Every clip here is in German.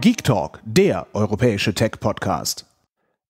Geek Talk, der europäische Tech-Podcast.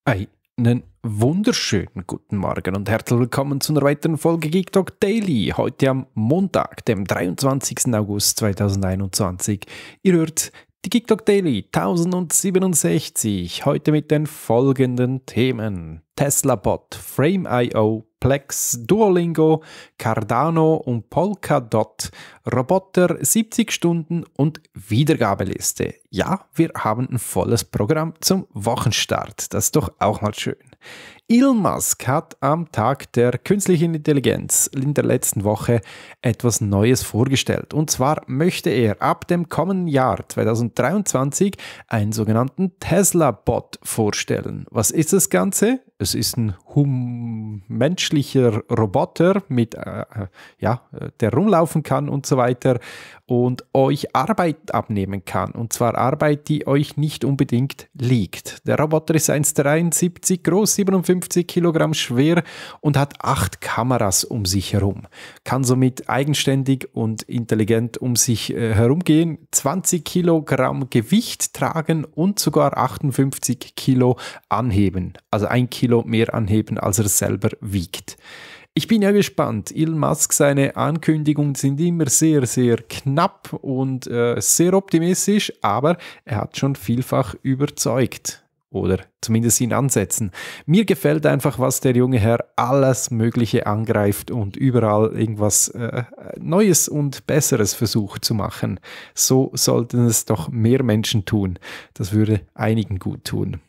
Einen wunderschönen guten Morgen und herzlich willkommen zu einer weiteren Folge Geek Talk Daily. Heute am Montag, dem 23. August 2021. Ihr hört die Geek Talk Daily 1067. Heute mit den folgenden Themen: Tesla Bot, Frame.io, Plex, Duolingo, Cardano und Polkadot, Roboter 70 Stunden und Wiedergabeliste. Ja, wir haben ein volles Programm zum Wochenstart. Das ist doch auch mal schön. Elon Musk hat am Tag der künstlichen Intelligenz in der letzten Woche etwas Neues vorgestellt. Und zwar möchte er ab dem kommenden Jahr 2023 einen sogenannten Tesla-Bot vorstellen. Was ist das Ganze? Es ist ein menschlicher Roboter, mit, äh, äh, ja, der rumlaufen kann und so weiter und euch Arbeit abnehmen kann. Und zwar Arbeit, die euch nicht unbedingt liegt. Der Roboter ist 1,73 groß, 57 Kilogramm schwer und hat acht Kameras um sich herum. Kann somit eigenständig und intelligent um sich äh, herumgehen, 20 Kilogramm Gewicht tragen und sogar 58 Kilo anheben. Also ein Kilo mehr anheben, als er selber wiegt. Ich bin ja gespannt. Elon Musk, seine Ankündigungen sind immer sehr, sehr knapp und äh, sehr optimistisch, aber er hat schon vielfach überzeugt. Oder zumindest ihn ansetzen. Mir gefällt einfach, was der junge Herr alles Mögliche angreift und überall irgendwas äh, Neues und Besseres versucht zu machen. So sollten es doch mehr Menschen tun. Das würde einigen gut tun.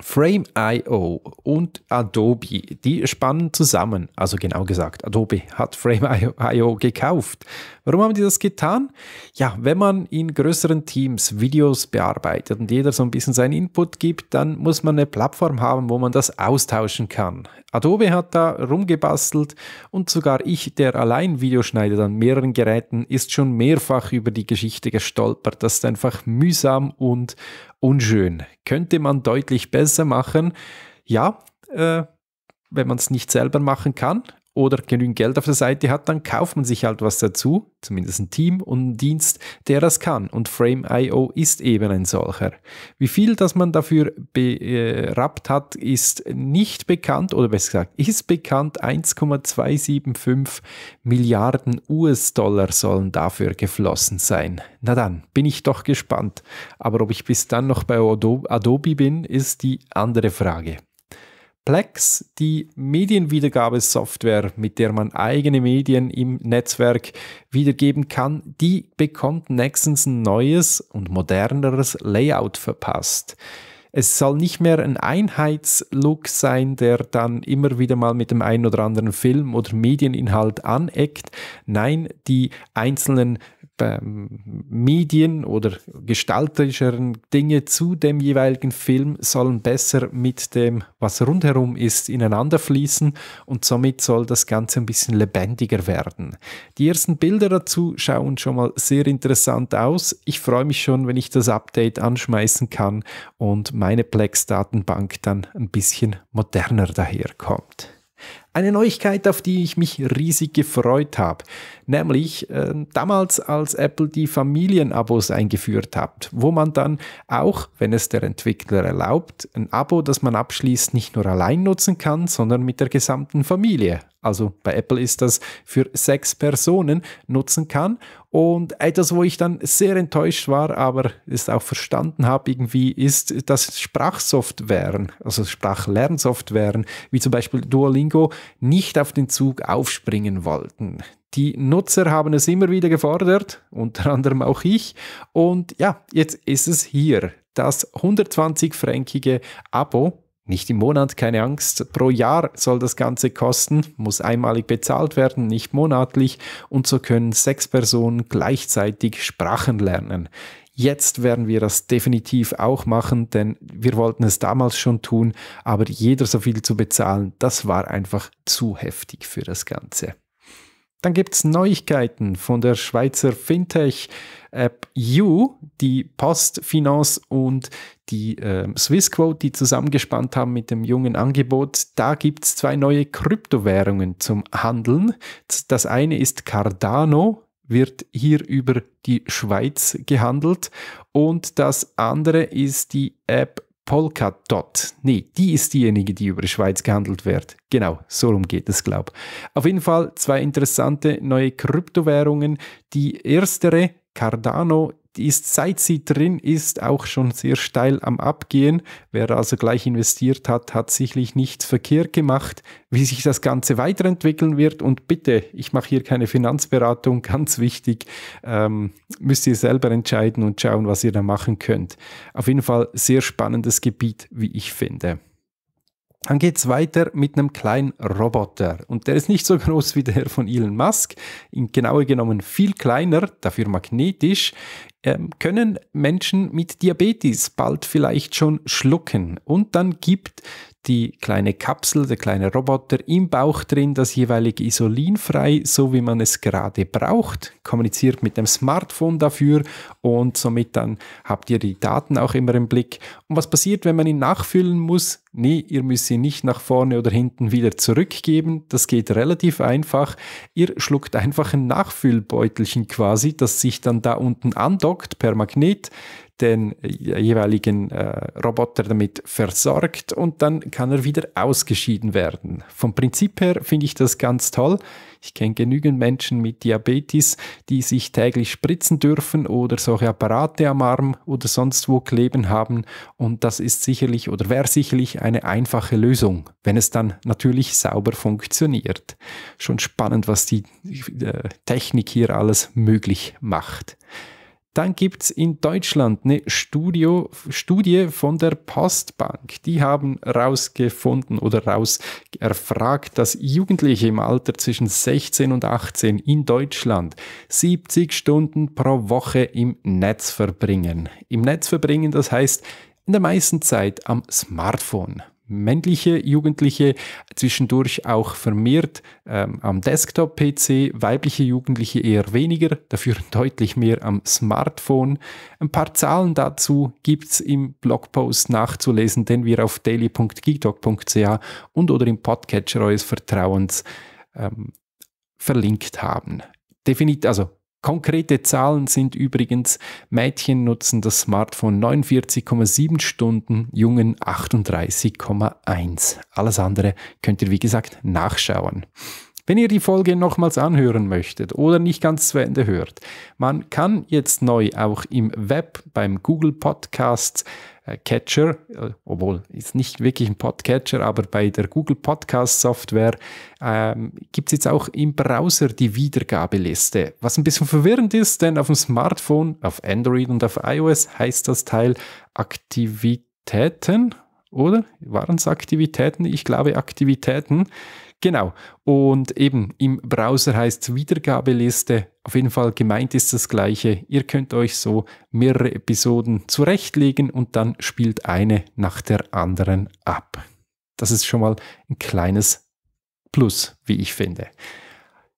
Frame.io und Adobe, die spannen zusammen. Also genau gesagt, Adobe hat Frame.io gekauft. Warum haben die das getan? Ja, wenn man in größeren Teams Videos bearbeitet und jeder so ein bisschen seinen Input gibt, dann muss man eine Plattform haben, wo man das austauschen kann. Adobe hat da rumgebastelt und sogar ich, der allein Videoschneider an mehreren Geräten, ist schon mehrfach über die Geschichte gestolpert. Das ist einfach mühsam und unschön. Könnte man deutlich besser Weise machen. Ja, äh, wenn man es nicht selber machen kann, oder genügend Geld auf der Seite hat, dann kauft man sich halt was dazu, zumindest ein Team und einen Dienst, der das kann. Und Frame.io ist eben ein solcher. Wie viel, das man dafür berappt hat, ist nicht bekannt, oder besser gesagt, ist bekannt, 1,275 Milliarden US-Dollar sollen dafür geflossen sein. Na dann, bin ich doch gespannt. Aber ob ich bis dann noch bei Adobe bin, ist die andere Frage. Plex, die Medienwiedergabesoftware, mit der man eigene Medien im Netzwerk wiedergeben kann, die bekommt nächstens ein neues und moderneres Layout verpasst. Es soll nicht mehr ein Einheitslook sein, der dann immer wieder mal mit dem einen oder anderen Film oder Medieninhalt aneckt. Nein, die einzelnen ähm, Medien oder gestalterischeren Dinge zu dem jeweiligen Film sollen besser mit dem, was rundherum ist, ineinander fließen und somit soll das Ganze ein bisschen lebendiger werden. Die ersten Bilder dazu schauen schon mal sehr interessant aus. Ich freue mich schon, wenn ich das Update anschmeißen kann und meine Plex-Datenbank dann ein bisschen moderner daherkommt. Eine Neuigkeit, auf die ich mich riesig gefreut habe, nämlich äh, damals, als Apple die Familienabos eingeführt hat, wo man dann auch, wenn es der Entwickler erlaubt, ein Abo, das man abschließt, nicht nur allein nutzen kann, sondern mit der gesamten Familie. Also bei Apple ist das für sechs Personen nutzen kann. Und etwas, wo ich dann sehr enttäuscht war, aber es auch verstanden habe irgendwie, ist, dass Sprachsoftwaren, also Sprachlernsoftwaren, wie zum Beispiel Duolingo, nicht auf den Zug aufspringen wollten. Die Nutzer haben es immer wieder gefordert, unter anderem auch ich. Und ja, jetzt ist es hier. Das 120-fränkige Abo nicht im Monat, keine Angst. Pro Jahr soll das Ganze kosten, muss einmalig bezahlt werden, nicht monatlich. Und so können sechs Personen gleichzeitig Sprachen lernen. Jetzt werden wir das definitiv auch machen, denn wir wollten es damals schon tun, aber jeder so viel zu bezahlen, das war einfach zu heftig für das Ganze. Dann gibt es Neuigkeiten von der Schweizer Fintech-App You, die Postfinance und die äh, Swissquote, die zusammengespannt haben mit dem jungen Angebot. Da gibt es zwei neue Kryptowährungen zum Handeln. Das eine ist Cardano, wird hier über die Schweiz gehandelt und das andere ist die App Polkadot. Nee, die ist diejenige, die über die Schweiz gehandelt wird. Genau, so rum geht es, glaube ich. Auf jeden Fall zwei interessante neue Kryptowährungen. Die erstere, Cardano, die ist, seit sie drin ist, auch schon sehr steil am Abgehen. Wer also gleich investiert hat, hat sicherlich nichts verkehrt gemacht. Wie sich das Ganze weiterentwickeln wird und bitte, ich mache hier keine Finanzberatung, ganz wichtig, ähm, müsst ihr selber entscheiden und schauen, was ihr da machen könnt. Auf jeden Fall sehr spannendes Gebiet, wie ich finde. Dann geht es weiter mit einem kleinen Roboter. Und der ist nicht so groß wie der von Elon Musk, in genauer genommen viel kleiner, dafür magnetisch, ähm, können Menschen mit Diabetes bald vielleicht schon schlucken. Und dann gibt die kleine Kapsel, der kleine Roboter im Bauch drin, das jeweilige Isolin frei, so wie man es gerade braucht, kommuniziert mit dem Smartphone dafür und somit dann habt ihr die Daten auch immer im Blick. Und was passiert, wenn man ihn nachfüllen muss? Nee, ihr müsst ihn nicht nach vorne oder hinten wieder zurückgeben. Das geht relativ einfach. Ihr schluckt einfach ein Nachfüllbeutelchen quasi, das sich dann da unten andockt versorgt per Magnet, den jeweiligen äh, Roboter damit versorgt und dann kann er wieder ausgeschieden werden. Vom Prinzip her finde ich das ganz toll. Ich kenne genügend Menschen mit Diabetes, die sich täglich spritzen dürfen oder solche Apparate am Arm oder sonst wo kleben haben und das ist sicherlich oder wäre sicherlich eine einfache Lösung, wenn es dann natürlich sauber funktioniert. Schon spannend, was die äh, Technik hier alles möglich macht. Dann gibt es in Deutschland eine Studio, Studie von der Postbank. Die haben rausgefunden oder raus erfragt, dass Jugendliche im Alter zwischen 16 und 18 in Deutschland 70 Stunden pro Woche im Netz verbringen. Im Netz verbringen, das heißt in der meisten Zeit am Smartphone männliche Jugendliche, zwischendurch auch vermehrt ähm, am Desktop-PC, weibliche Jugendliche eher weniger, dafür deutlich mehr am Smartphone. Ein paar Zahlen dazu gibt es im Blogpost nachzulesen, den wir auf daily.geekdog.ch und oder im Podcatcher eures Vertrauens ähm, verlinkt haben. Definit, also Konkrete Zahlen sind übrigens, Mädchen nutzen das Smartphone 49,7 Stunden, Jungen 38,1. Alles andere könnt ihr, wie gesagt, nachschauen. Wenn ihr die Folge nochmals anhören möchtet oder nicht ganz zu Ende hört, man kann jetzt neu auch im Web beim Google Podcasts äh, Catcher, äh, obwohl ist nicht wirklich ein Podcatcher, aber bei der Google Podcast Software ähm, gibt es jetzt auch im Browser die Wiedergabeliste, was ein bisschen verwirrend ist, denn auf dem Smartphone, auf Android und auf iOS heißt das Teil Aktivitäten, oder? Waren es Aktivitäten? Ich glaube Aktivitäten. Genau. Und eben im Browser heißt es Wiedergabeliste. Auf jeden Fall gemeint ist das Gleiche. Ihr könnt euch so mehrere Episoden zurechtlegen und dann spielt eine nach der anderen ab. Das ist schon mal ein kleines Plus, wie ich finde.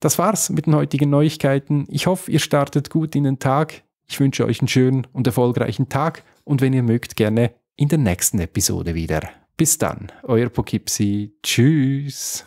Das war's mit den heutigen Neuigkeiten. Ich hoffe, ihr startet gut in den Tag. Ich wünsche euch einen schönen und erfolgreichen Tag und wenn ihr mögt, gerne in der nächsten Episode wieder. Bis dann, euer Pokipsi. Tschüss